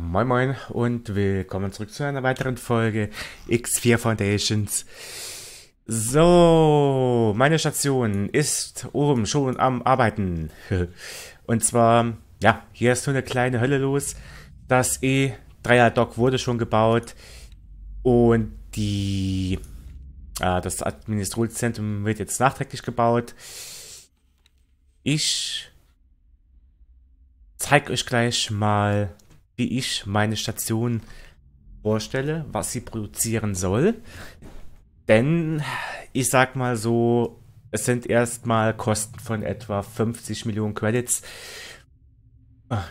Moin Moin und willkommen zurück zu einer weiteren Folge X4 Foundations. So, meine Station ist oben schon am Arbeiten. Und zwar, ja, hier ist nur eine kleine Hölle los. Das E3er-Dock wurde schon gebaut und die, äh, das Administrationszentrum wird jetzt nachträglich gebaut. Ich zeige euch gleich mal wie ich meine Station vorstelle, was sie produzieren soll. Denn ich sag mal so, es sind erstmal Kosten von etwa 50 Millionen Credits.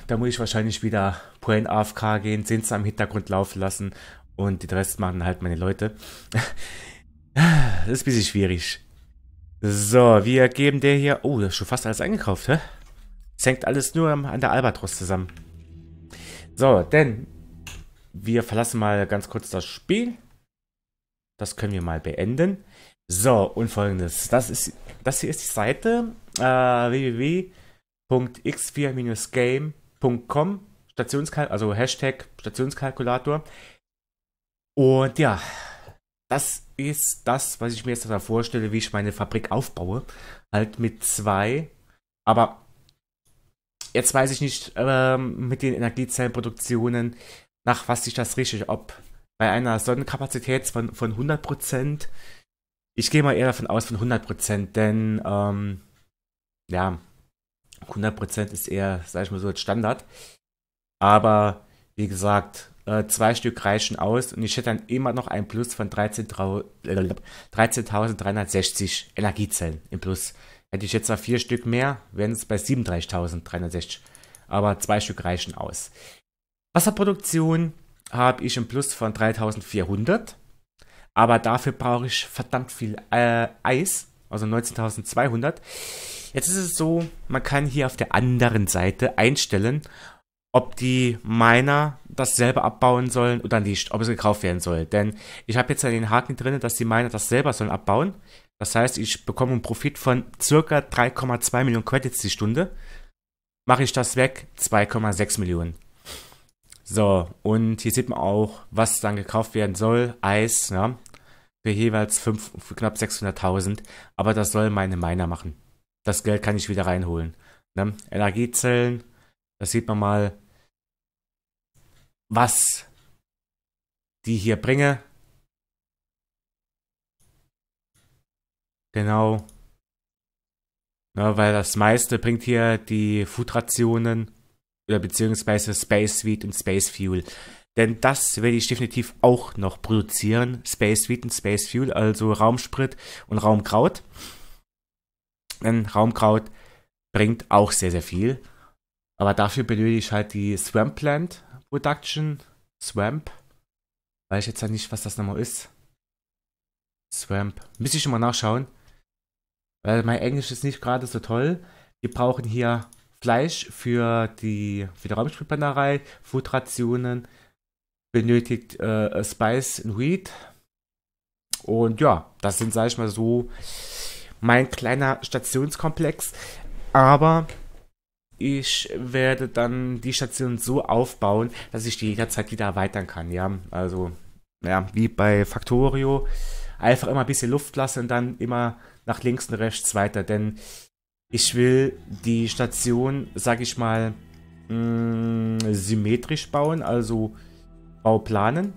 Da muss ich wahrscheinlich wieder Poen AFK gehen, Sins am Hintergrund laufen lassen und den Rest machen halt meine Leute. Das ist ein bisschen schwierig. So, wir geben der hier... Oh, das ist schon fast alles eingekauft, hä? Das hängt alles nur an der Albatros zusammen. So, denn wir verlassen mal ganz kurz das Spiel. Das können wir mal beenden. So, und folgendes. Das, ist, das hier ist die Seite äh, www.x4-game.com Stationskalkulator, also Hashtag Stationskalkulator. Und ja, das ist das, was ich mir jetzt da vorstelle, wie ich meine Fabrik aufbaue. Halt mit zwei, aber Jetzt weiß ich nicht ähm, mit den Energiezellenproduktionen, nach was sich das richtig, Ob bei einer Sonnenkapazität von, von 100%. Ich gehe mal eher davon aus, von 100%, denn ähm, ja, 100% ist eher, sag ich mal so, Standard. Aber wie gesagt, äh, zwei Stück reichen aus und ich hätte dann immer noch einen Plus von 13.360 äh, Energiezellen im Plus. Hätte ich jetzt zwar vier Stück mehr, wären es bei 37.360, aber zwei Stück reichen aus. Wasserproduktion habe ich im Plus von 3.400, aber dafür brauche ich verdammt viel äh, Eis, also 19.200. Jetzt ist es so, man kann hier auf der anderen Seite einstellen, ob die Miner dasselbe abbauen sollen oder nicht, ob es gekauft werden soll. Denn ich habe jetzt ja den Haken drin, dass die Miner das selber sollen abbauen. Das heißt, ich bekomme einen Profit von circa 3,2 Millionen Credits die Stunde. Mache ich das weg, 2,6 Millionen. So, und hier sieht man auch, was dann gekauft werden soll. Eis, ja, für jeweils 5, für knapp 600.000. Aber das soll meine Miner machen. Das Geld kann ich wieder reinholen. Ne? Energiezellen, das sieht man mal, was die hier bringe. Genau. Ja, weil das meiste bringt hier die Foodrationen oder beziehungsweise Space Sweet und Space Fuel. Denn das werde ich definitiv auch noch produzieren. Space Sweet und Space Fuel, also Raumsprit und Raumkraut. Denn Raumkraut bringt auch sehr, sehr viel. Aber dafür benötige ich halt die Swamp Plant, Production Swamp. Weiß ich jetzt ja nicht, was das nochmal ist. Swamp. Müsste ich schon mal nachschauen. Weil mein Englisch ist nicht gerade so toll. Wir brauchen hier Fleisch für die, für die Raumschiffbrennerei, Foodrationen, benötigt äh, Spice und Weed. Und ja, das sind, sag ich mal so, mein kleiner Stationskomplex. Aber ich werde dann die Station so aufbauen, dass ich die jederzeit wieder erweitern kann, ja. Also, ja, wie bei Factorio, einfach immer ein bisschen Luft lassen und dann immer nach links und rechts weiter, denn ich will die Station, sag ich mal, mh, mm, symmetrisch bauen, also Bauplanen,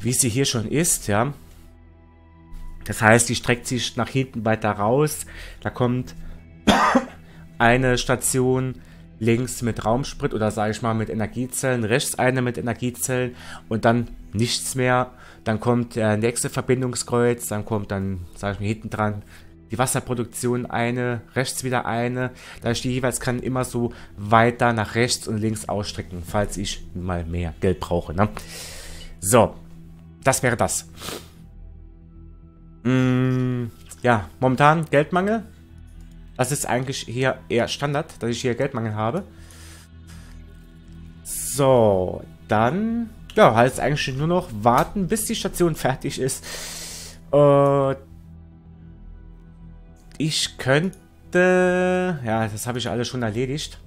wie sie hier schon ist, ja. Das heißt, die streckt sich nach hinten weiter raus, da kommt eine Station links mit Raumsprit oder sage ich mal mit Energiezellen, rechts eine mit Energiezellen und dann nichts mehr. Dann kommt der nächste Verbindungskreuz, dann kommt dann, sage ich mal, hinten dran die Wasserproduktion eine, rechts wieder eine. Da ich die jeweils kann immer so weiter nach rechts und links ausstrecken, falls ich mal mehr Geld brauche. Ne? So, das wäre das. Mm, ja, momentan Geldmangel, das ist eigentlich hier eher Standard, dass ich hier Geldmangel habe. So, dann... Ja, heißt eigentlich nur noch warten, bis die Station fertig ist. Äh, ich könnte... Ja, das habe ich alles schon erledigt.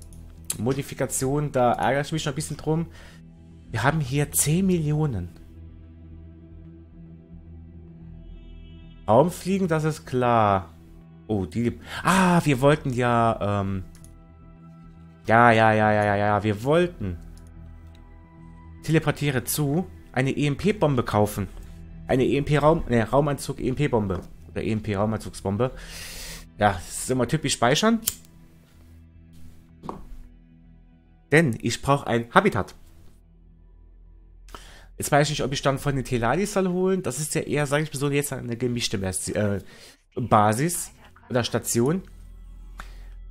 Modifikation, da ärgere ich mich noch ein bisschen drum. Wir haben hier 10 Millionen. Raumfliegen, das ist klar. Oh, die... Ah, wir wollten ja... Ähm, ja, ja, ja, ja, ja, ja, wir wollten... Teleportiere zu... Eine EMP-Bombe kaufen. Eine EMP-Raum... Ne, Raumanzug, EMP-Bombe. Oder EMP-Raumanzugsbombe. Ja, das ist immer typisch speichern. Denn ich brauche ein Habitat. Jetzt weiß ich nicht, ob ich dann von den Teladis soll holen. Das ist ja eher, sage ich mal so, jetzt eine gemischte äh, Basis oder Station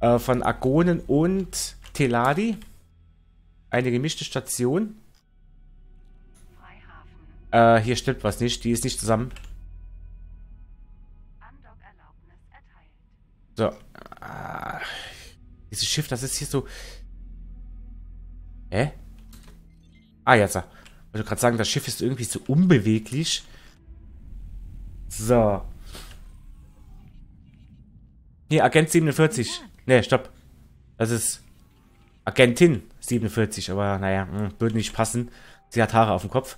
äh, von Agonen und Teladi. Eine gemischte Station. Äh, hier stimmt was nicht. Die ist nicht zusammen. So. Ah, dieses Schiff, das ist hier so... Hä? Ah, jetzt. Ich wollte gerade sagen, das Schiff ist irgendwie so unbeweglich. So. Nee, Agent 47. Nee, stopp. Das ist Agentin 47, aber naja, hm, würde nicht passen. Sie hat Haare auf dem Kopf.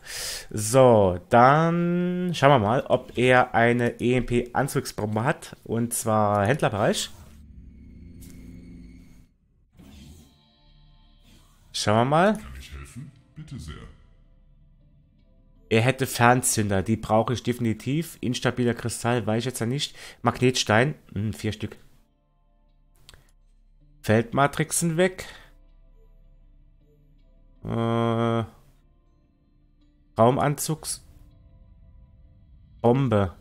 So, dann schauen wir mal, ob er eine EMP-Anzugsbombe hat. Und zwar Händlerbereich. Schauen wir mal. Kann ich helfen? Bitte sehr. Er hätte Fernzünder, die brauche ich definitiv. Instabiler Kristall weiß ich jetzt ja nicht. Magnetstein, hm, vier Stück. Feldmatrixen weg. Äh, Raumanzugs. Bombe.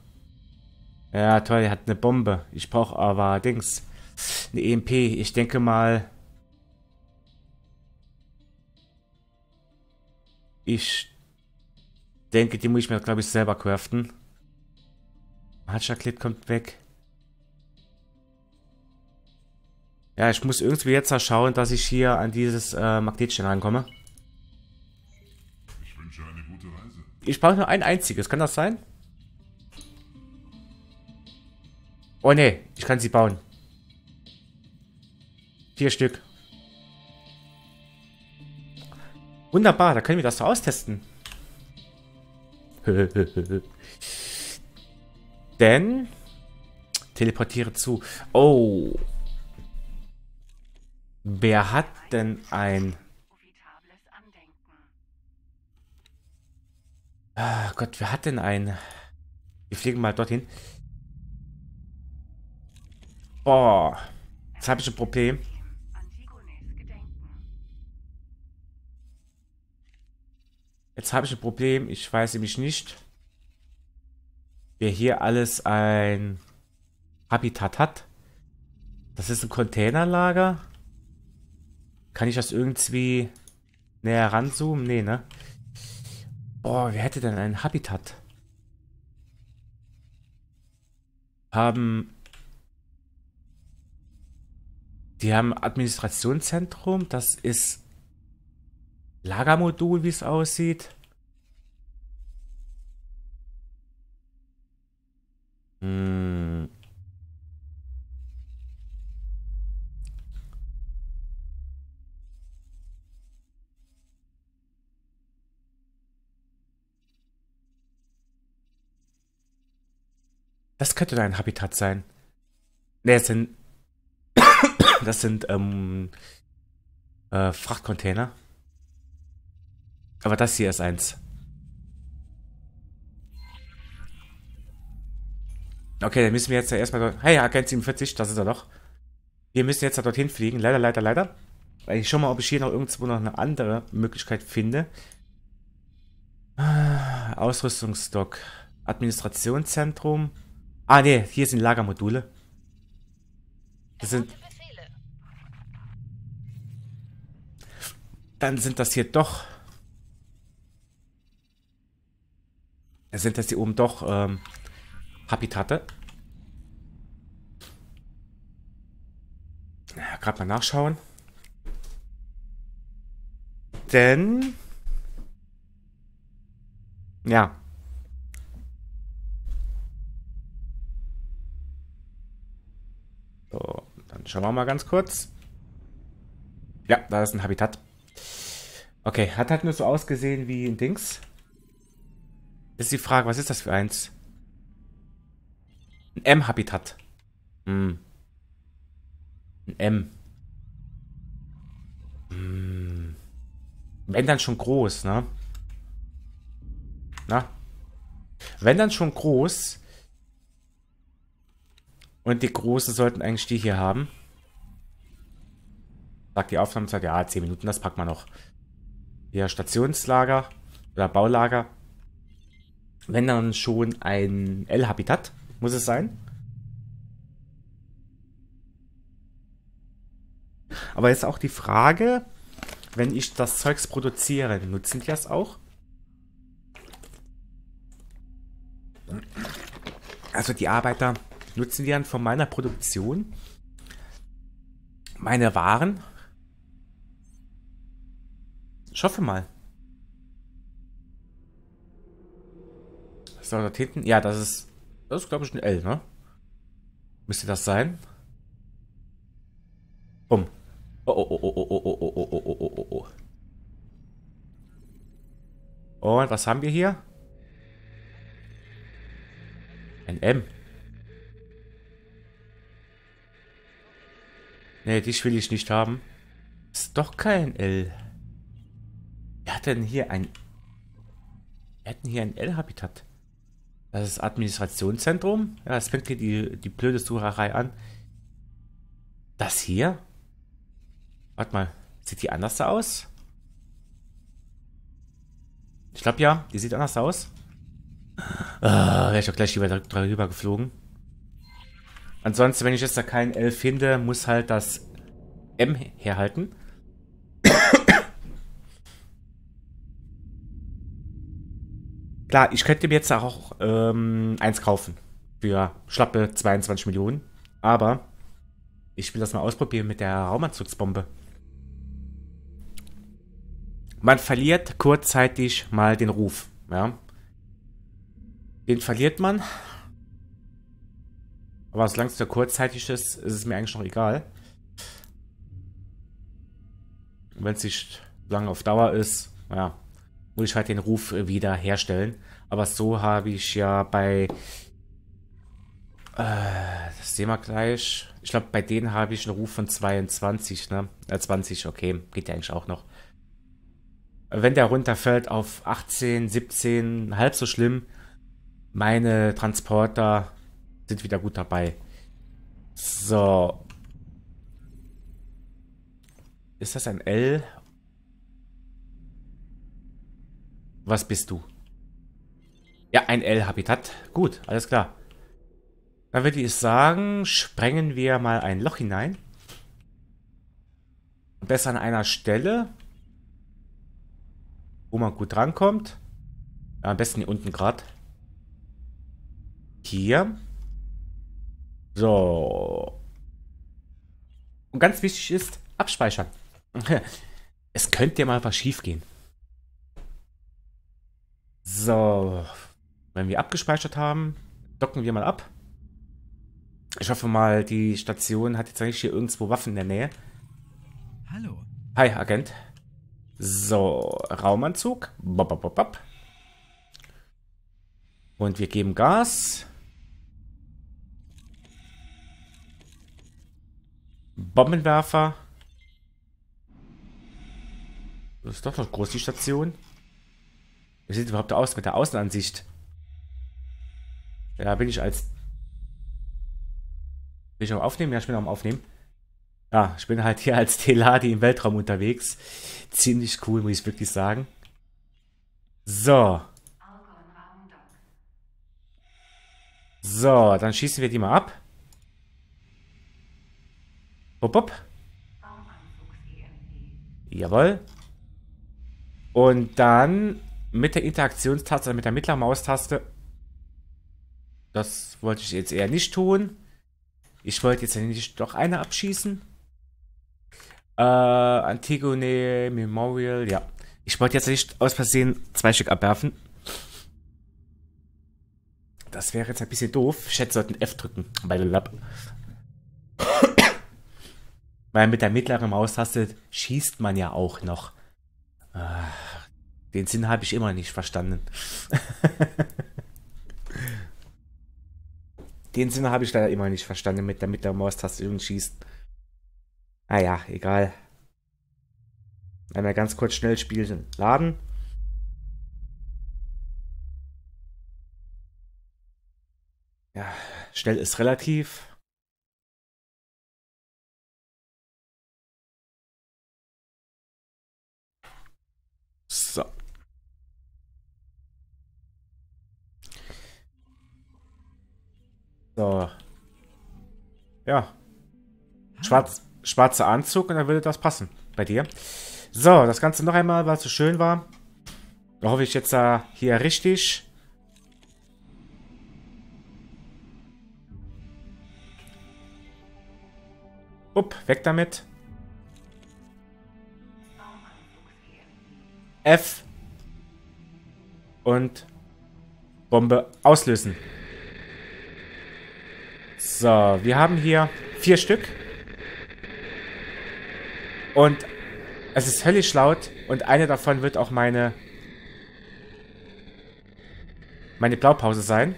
Ja, toll, er hat eine Bombe. Ich brauche aber Dings. Eine EMP. Ich denke mal. Ich denke, die muss ich mir, glaube ich, selber craften. Hatschaklit kommt weg. Ja, ich muss irgendwie jetzt schauen, dass ich hier an dieses äh, Magnetchen rankomme. Ich wünsche eine gute Reise. Ich brauche nur ein einziges, kann das sein? Oh ne, ich kann sie bauen. Vier Stück. Wunderbar, da können wir das so austesten. Denn... Teleportiere zu. Oh. Wer hat denn ein... Ah, Gott, wer hat denn ein... Wir fliegen mal dorthin. Boah. Jetzt habe ich ein Problem. Jetzt habe ich ein Problem. Ich weiß nämlich nicht, wer hier alles ein Habitat hat. Das ist ein Containerlager. Kann ich das irgendwie näher ranzoomen? Nee, ne? Boah, wer hätte denn ein Habitat? Haben... Die haben Administrationszentrum. Das ist Lagermodul, wie es aussieht. Hm. Das könnte dein Habitat sein. Ne, das sind. das sind ähm, äh, Frachtcontainer. Aber das hier ist eins. Okay, dann müssen wir jetzt ja erstmal... Hey, AK-47, das ist er doch. Wir müssen jetzt da dorthin fliegen. Leider, leider, leider. Weil ich schau mal, ob ich hier noch irgendwo noch eine andere Möglichkeit finde. Ah, Ausrüstungsstock. Administrationszentrum. Ah, ne, hier sind Lagermodule. Das sind... Dann sind das hier doch sind das hier oben doch ähm, Habitate. Ja, Gerade mal nachschauen. Denn... Ja. So, dann schauen wir mal ganz kurz. Ja, da ist ein Habitat. Okay, hat halt nur so ausgesehen wie ein Dings. Ist die Frage, was ist das für eins? Ein M-Habitat. Hm. Ein M. Hm. Wenn dann schon groß, ne? Na? Wenn dann schon groß. Und die Großen sollten eigentlich die hier haben. Sagt die Aufnahmezeit, ja, 10 Minuten, das packt man noch. Hier Stationslager oder Baulager wenn dann schon ein L-Habitat, muss es sein. Aber jetzt auch die Frage, wenn ich das Zeugs produziere, nutzen die das auch? Also die Arbeiter nutzen die dann von meiner Produktion meine Waren? Ich hoffe mal. Ist das dort hinten? Ja, das ist. Das ist, glaube ich, ein L, ne? Müsste das sein? Bumm. Oh, oh, oh, oh, oh, oh, oh, oh, oh, oh, oh, oh. Und was haben wir hier? Ein M. Nee, dich will ich nicht haben. Ist doch kein L. Wer hat denn hier ein... Wer hat denn hier ein L-Habitat? Das ist Administrationszentrum. Ja, es fängt hier die, die blöde Sucherei an. Das hier? Warte mal, sieht die anders aus? Ich glaube ja, die sieht anders aus. Ah, wäre ich auch gleich lieber drüber geflogen. Ansonsten, wenn ich jetzt da kein L finde, muss halt das M herhalten. Klar, ich könnte mir jetzt auch ähm, eins kaufen. Für schlappe 22 Millionen. Aber ich will das mal ausprobieren mit der Raumanzugsbombe. Man verliert kurzzeitig mal den Ruf. Ja. Den verliert man. Aber solange es nur kurzzeitig ist, ist es mir eigentlich noch egal. Wenn es nicht lange auf Dauer ist, ja, muss ich halt den Ruf äh, wieder herstellen. Aber so habe ich ja bei... Äh, das sehen wir gleich. Ich glaube, bei denen habe ich einen Ruf von 22, ne? Äh, 20, okay. Geht ja eigentlich auch noch. Wenn der runterfällt auf 18, 17, halb so schlimm. Meine Transporter sind wieder gut dabei. So. Ist das ein L? Was bist du? Ja, ein L-Habitat. Gut, alles klar. Dann würde ich sagen, sprengen wir mal ein Loch hinein. Besser an einer Stelle, wo man gut rankommt. Ja, am besten hier unten gerade. Hier. So. Und ganz wichtig ist, abspeichern. Es könnte ja mal was schief gehen. So, wenn wir abgespeichert haben, docken wir mal ab. Ich hoffe mal, die Station hat jetzt eigentlich hier irgendwo Waffen in der Nähe. Hallo. Hi, Agent. So, Raumanzug. Bop, bop, bop, bop. Und wir geben Gas. Bombenwerfer. Das ist doch noch groß, die Station. Wie sieht es überhaupt aus mit der Außenansicht? Ja, bin ich als... Bin ich am Aufnehmen? Ja, ich bin am Aufnehmen. Ja, ich bin halt hier als Teladi im Weltraum unterwegs. Ziemlich cool, muss ich wirklich sagen. So. So, dann schießen wir die mal ab. Hopp, hopp. Jawohl. Und dann mit der Interaktionstaste, mit der mittleren Maustaste. Das wollte ich jetzt eher nicht tun. Ich wollte jetzt nicht doch eine abschießen. Äh, Antigone Memorial, ja. Ich wollte jetzt nicht aus Versehen zwei Stück abwerfen. Das wäre jetzt ein bisschen doof. Ich Chat sollten F drücken bei der Lab. Weil mit der mittleren Maustaste schießt man ja auch noch. Äh. Den Sinn habe ich immer nicht verstanden. Den Sinn habe ich leider immer nicht verstanden, mit der, mit der Maustaste und schießt. Naja, ah egal. Einmal ganz kurz schnell spielen. Laden. Ja, schnell ist relativ. So. Ja. Schwarz, schwarzer Anzug und dann würde das passen bei dir. So, das Ganze noch einmal, weil es so schön war. Da hoffe ich jetzt äh, hier richtig. Upp, weg damit. F. Und Bombe auslösen. So, wir haben hier vier Stück. Und es ist höllisch laut und eine davon wird auch meine meine Blaupause sein.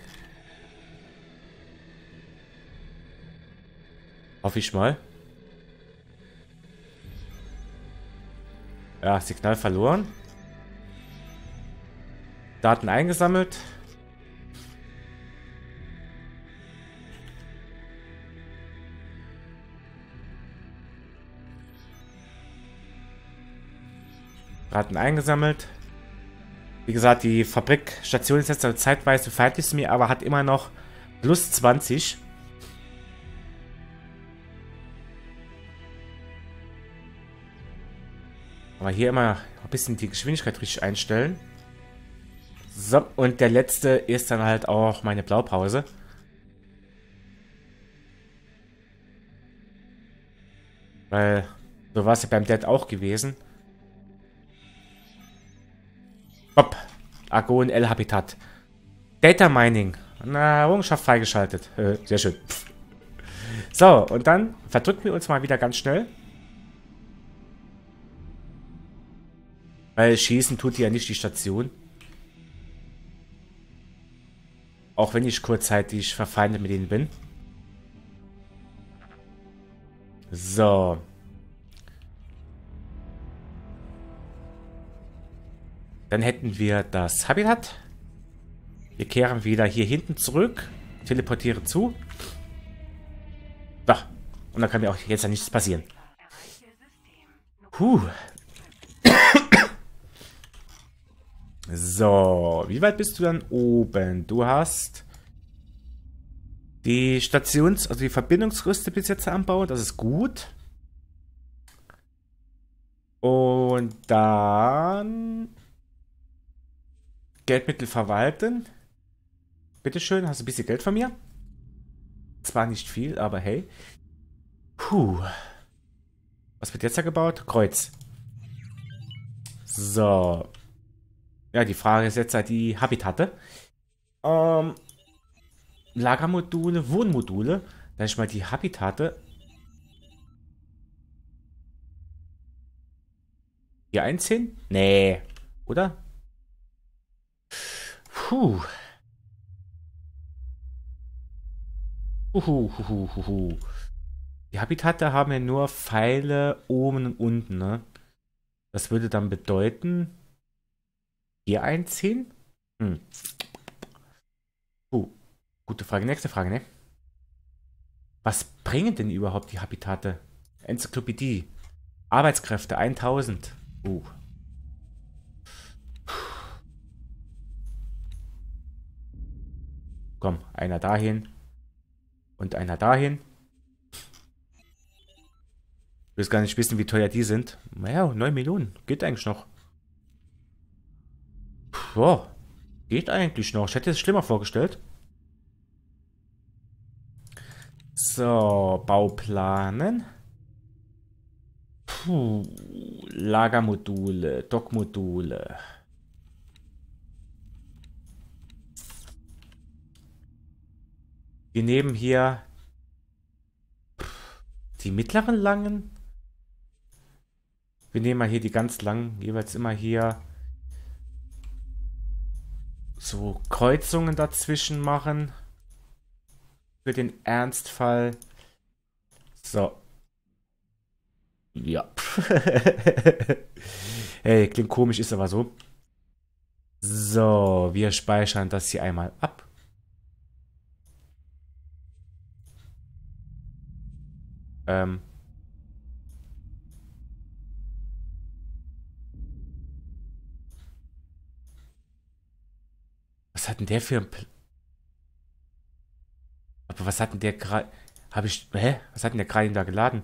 Hoffe ich mal. Ja, Signal verloren. Daten eingesammelt. Ratten eingesammelt. Wie gesagt, die Fabrikstation ist jetzt zeitweise feindlich zu mir, aber hat immer noch plus 20. Aber hier immer ein bisschen die Geschwindigkeit richtig einstellen. So, und der letzte ist dann halt auch meine Blaupause. Weil so war es ja beim Dead auch gewesen. Hopp. Argon L Habitat. Data Mining. Nahrungschaft freigeschaltet. Äh, sehr schön. Pff. So, und dann verdrücken wir uns mal wieder ganz schnell. Weil schießen tut ja nicht die Station. Auch wenn ich kurzzeitig verfeindet mit ihnen bin. So. Dann hätten wir das Habitat. Wir kehren wieder hier hinten zurück. Teleportiere zu. Da. Und dann kann mir auch jetzt ja nichts passieren. Puh. so. Wie weit bist du dann oben? Du hast die Stations-, also die Verbindungsrüste bis jetzt anbauen. Das ist gut. Und dann Geldmittel verwalten. Bitteschön, hast du ein bisschen Geld von mir? Zwar nicht viel, aber hey. Puh. Was wird jetzt da gebaut? Kreuz. So. Ja, die Frage ist jetzt, halt die Habitate. Ähm, Lagermodule, Wohnmodule. Dann ich mal die Habitate. Hier einziehen? Nee. Oder? Puh. Uhuhuhuhu. Die Habitate haben ja nur Pfeile oben und unten, ne? Das würde dann bedeuten, hier einziehen? Hm. Uh, gute Frage. Nächste Frage, ne? Was bringen denn überhaupt die Habitate? Enzyklopädie. Arbeitskräfte, 1000. Uh. Komm, einer dahin. Und einer dahin. Du willst gar nicht wissen, wie teuer die sind. Naja, 9 Millionen. Geht eigentlich noch. Puh, geht eigentlich noch. Ich hätte es schlimmer vorgestellt. So, Bauplanen. Puh, Lagermodule, Dockmodule. Wir nehmen hier die mittleren langen. Wir nehmen mal hier die ganz langen, jeweils immer hier so Kreuzungen dazwischen machen. Für den Ernstfall. So. Ja. hey, klingt komisch, ist aber so. So, wir speichern das hier einmal ab. Ähm. Was hat denn der für ein... Pl Aber was hat denn der gerade... Habe ich... Hä? Was hat denn der gerade da geladen?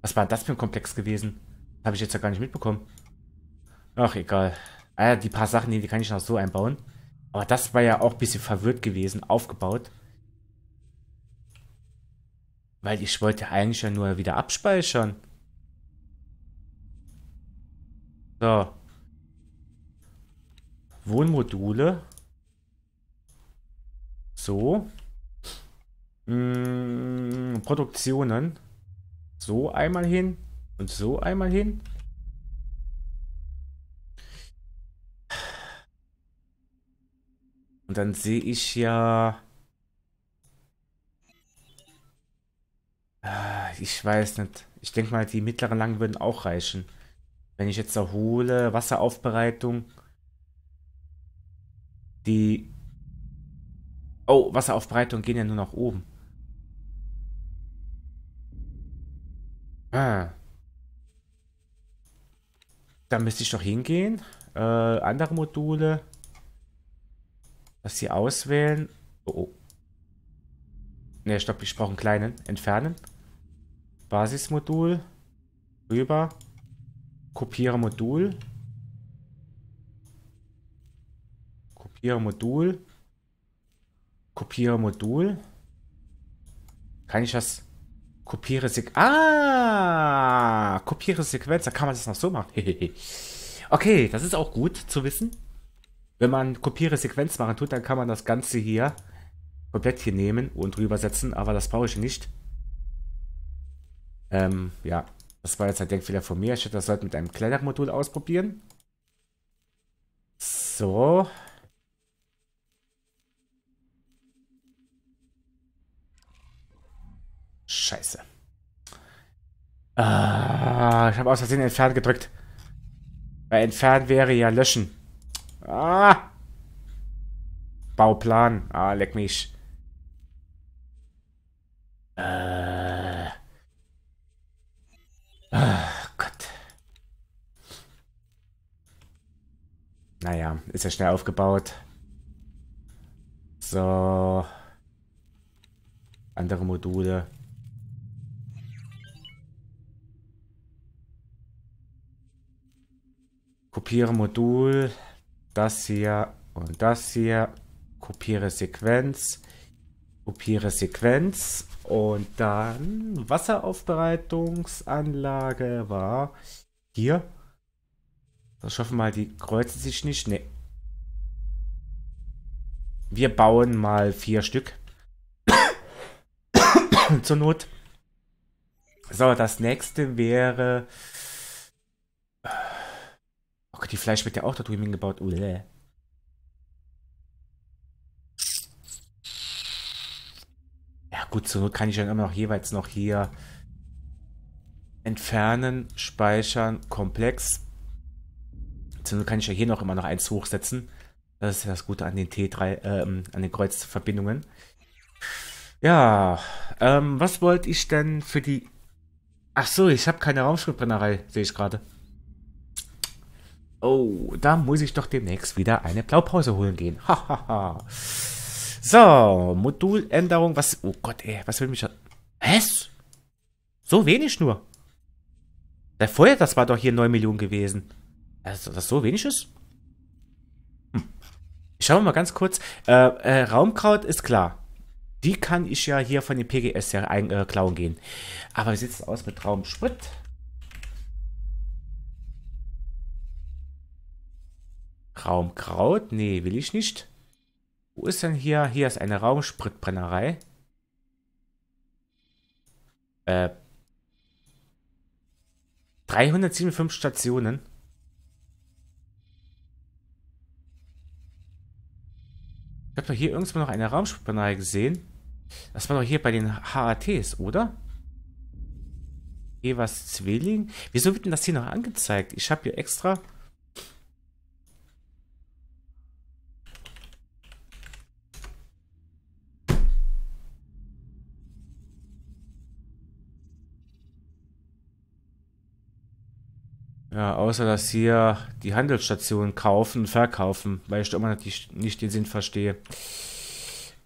Was war das für ein Komplex gewesen? Habe ich jetzt ja gar nicht mitbekommen. Ach, egal. Ah, ja, die paar Sachen, die, die kann ich noch so einbauen. Aber das war ja auch ein bisschen verwirrt gewesen, aufgebaut. Weil ich wollte eigentlich ja nur wieder abspeichern. So. Wohnmodule. So. Hm, Produktionen. So einmal hin und so einmal hin. Und dann sehe ich ja Äh, ich weiß nicht. Ich denke mal, die mittleren Langen würden auch reichen. Wenn ich jetzt da hole, Wasseraufbereitung. Die. Oh, Wasseraufbereitung gehen ja nur nach oben. Ah. Da müsste ich doch hingehen. Äh, andere Module. Das hier auswählen. Oh, oh. Ne, stopp, ich brauche einen kleinen. Entfernen. Basismodul. Rüber. Kopiere Modul. Kopiere Modul. Kopiere Modul. Kann ich das... Kopiere Sequenz... Ah! Kopiere Sequenz, da kann man das noch so machen. okay, das ist auch gut zu wissen. Wenn man Kopiere Sequenz machen tut, dann kann man das Ganze hier komplett hier nehmen und rübersetzen, aber das brauche ich nicht. Ähm, ja, das war jetzt ein Denkfehler von mir. Ich hätte das heute mit einem kleineren Modul ausprobieren. So. Scheiße. Ah, ich habe aus Versehen entfernt gedrückt. Weil entfernt wäre ja löschen. Ah! Bauplan. Ah, leck mich. Äh. Ach Gott. Naja, ist ja schnell aufgebaut. So. Andere Module. Kopiere Modul. Das hier und das hier. Kopiere Sequenz. Kopiere Sequenz und dann Wasseraufbereitungsanlage war hier. Das schaffen mal, die kreuzen sich nicht. Ne. Wir bauen mal vier Stück. Zur Not. So, das nächste wäre. Äh, okay, die Fleisch wird ja auch da drüben gebaut. Ule. gut, zur Not kann ich dann immer noch jeweils noch hier entfernen, speichern, komplex. Zumindest kann ich ja hier noch immer noch eins hochsetzen. Das ist ja das Gute an den T3, ähm, an den Kreuzverbindungen. Ja, ähm, was wollte ich denn für die... Ach so, ich habe keine Raumschiffbrennerei, sehe ich gerade. Oh, da muss ich doch demnächst wieder eine Blaupause holen gehen. Hahaha. So, Moduländerung. Was? Oh Gott, ey, was will mich... Was? So wenig nur. Der vorher, das war doch hier 9 Millionen gewesen. Also, das so wenig ist? Hm. Schauen wir mal ganz kurz. Äh, äh, Raumkraut ist klar. Die kann ich ja hier von den PGS ja ein, äh, klauen gehen. Aber wie sieht es aus mit Raumsprit? Raumkraut? Nee, will ich nicht. Wo ist denn hier? Hier ist eine Raumspritbrennerei. Äh. 357 Stationen. Ich habe doch hier irgendwo noch eine Raumspritbrennerei gesehen. Das war doch hier bei den HATs, oder? Evas Zwilling. Wieso wird denn das hier noch angezeigt? Ich habe hier extra Ja, außer dass hier die Handelsstationen kaufen und verkaufen, weil ich da immer nicht, nicht den Sinn verstehe.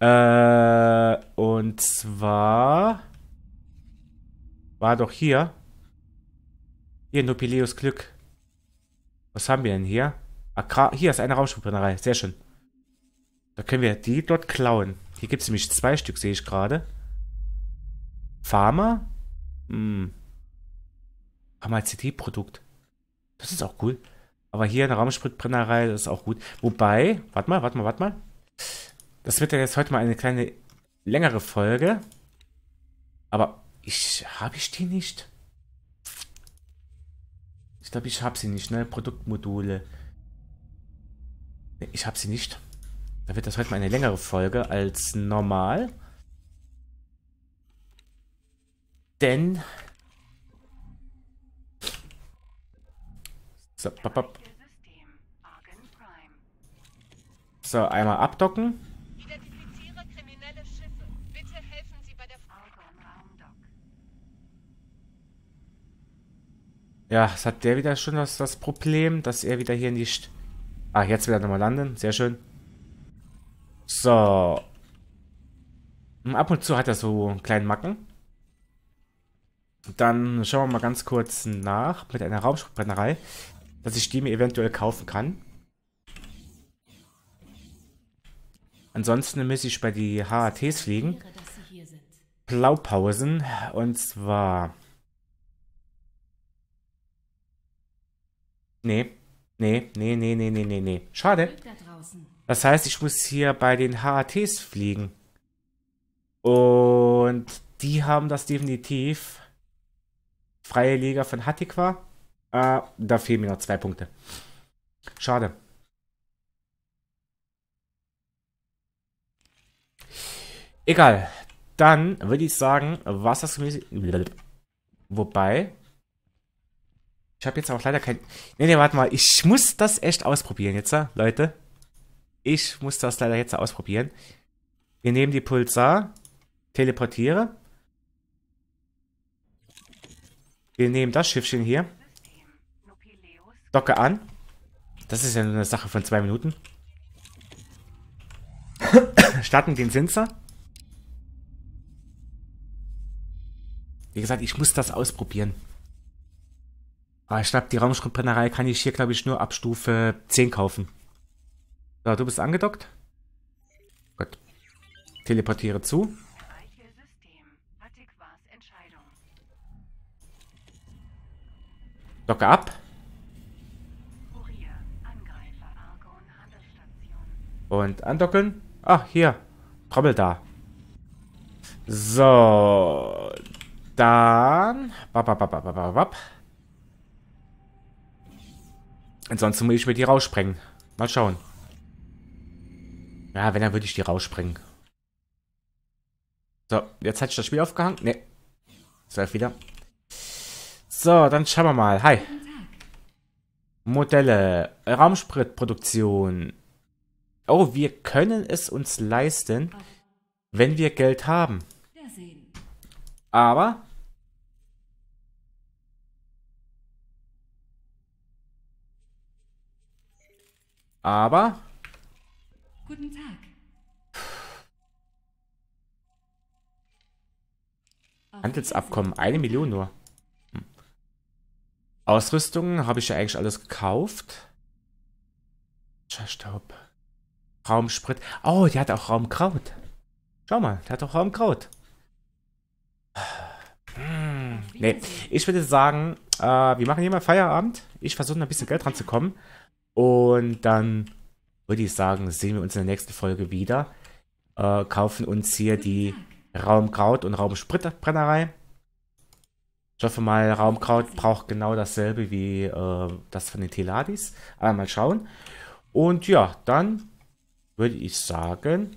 Äh, und zwar war doch hier. Hier, Nopileus Glück. Was haben wir denn hier? Agrar hier ist eine Raumschubbrennerei. Sehr schön. Da können wir die dort klauen. Hier gibt es nämlich zwei Stück, sehe ich gerade. Pharma? Hm. cd produkt das ist auch cool. Aber hier eine Raumspritbrennerei, das ist auch gut. Wobei, warte mal, warte mal, warte mal. Das wird ja jetzt heute mal eine kleine längere Folge. Aber ich habe ich die nicht. Ich glaube, ich habe sie nicht, ne? Produktmodule. Ne, ich habe sie nicht. Da wird das heute mal eine längere Folge als normal. Denn So, pop, pop. so einmal abdocken. Ja, es hat der wieder schon das, das Problem, dass er wieder hier nicht... Ah, jetzt wieder nochmal landen. Sehr schön. So. Hm, ab und zu hat er so einen kleinen Macken. Dann schauen wir mal ganz kurz nach mit einer Raumschiffbrennerei dass ich die mir eventuell kaufen kann. Ansonsten müsste ich bei die HATs fliegen. Blaupausen. Und zwar... Nee. Nee, nee, nee, nee, nee, nee, nee. Schade. Das heißt, ich muss hier bei den HATs fliegen. Und die haben das definitiv. Freie Liga von Hatikwa. Äh, da fehlen mir noch zwei Punkte. Schade. Egal. Dann würde ich sagen, was das gemäßig. Wobei. Ich habe jetzt auch leider kein. Nee, nee, warte mal. Ich muss das echt ausprobieren jetzt, äh, Leute. Ich muss das leider jetzt ausprobieren. Wir nehmen die Pulsar. Teleportiere. Wir nehmen das Schiffchen hier. Docke an. Das ist ja nur eine Sache von zwei Minuten. Starten den Sensor. Wie gesagt, ich muss das ausprobieren. Aber ah, ich glaube, die Raumschrumpfbrennerei kann ich hier, glaube ich, nur ab Stufe 10 kaufen. So, du bist angedockt. Gut. Teleportiere zu. Docke ab. Und andocken. Ach, hier. Trommel da. So. Dann. Bap, bap, bap, bap, bap. Ansonsten muss ich mir die raussprengen. Mal schauen. Ja, wenn, dann würde ich die raussprengen. So, jetzt hat ich das Spiel aufgehangen. Ne. Zwölf wieder. So, dann schauen wir mal. Hi. Modelle. Raumspritproduktion. Oh, wir können es uns leisten, wenn wir Geld haben. Aber Aber. Guten Tag. Handelsabkommen, eine Million nur. Hm. Ausrüstung habe ich ja eigentlich alles gekauft. Staub. Raumsprit. Oh, die hat auch Raumkraut. Schau mal, die hat auch Raumkraut. Hm, nee, ich würde sagen, äh, wir machen hier mal Feierabend. Ich versuche ein bisschen Geld dran zu kommen. Und dann würde ich sagen, sehen wir uns in der nächsten Folge wieder. Äh, kaufen uns hier die Raumkraut und Raumspritbrennerei. Ich hoffe mal, Raumkraut braucht genau dasselbe wie äh, das von den Teladis. Aber mal schauen. Und ja, dann würde ich sagen,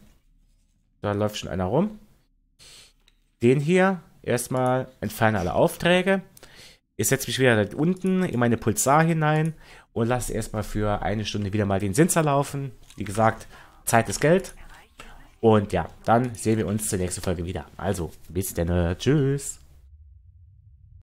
da läuft schon einer rum. Den hier erstmal entferne alle Aufträge. Ich setze mich wieder dort unten in meine Pulsar hinein und lasse erstmal für eine Stunde wieder mal den Sinzer laufen. Wie gesagt, Zeit ist Geld. Und ja, dann sehen wir uns zur nächsten Folge wieder. Also, bis dann. Tschüss.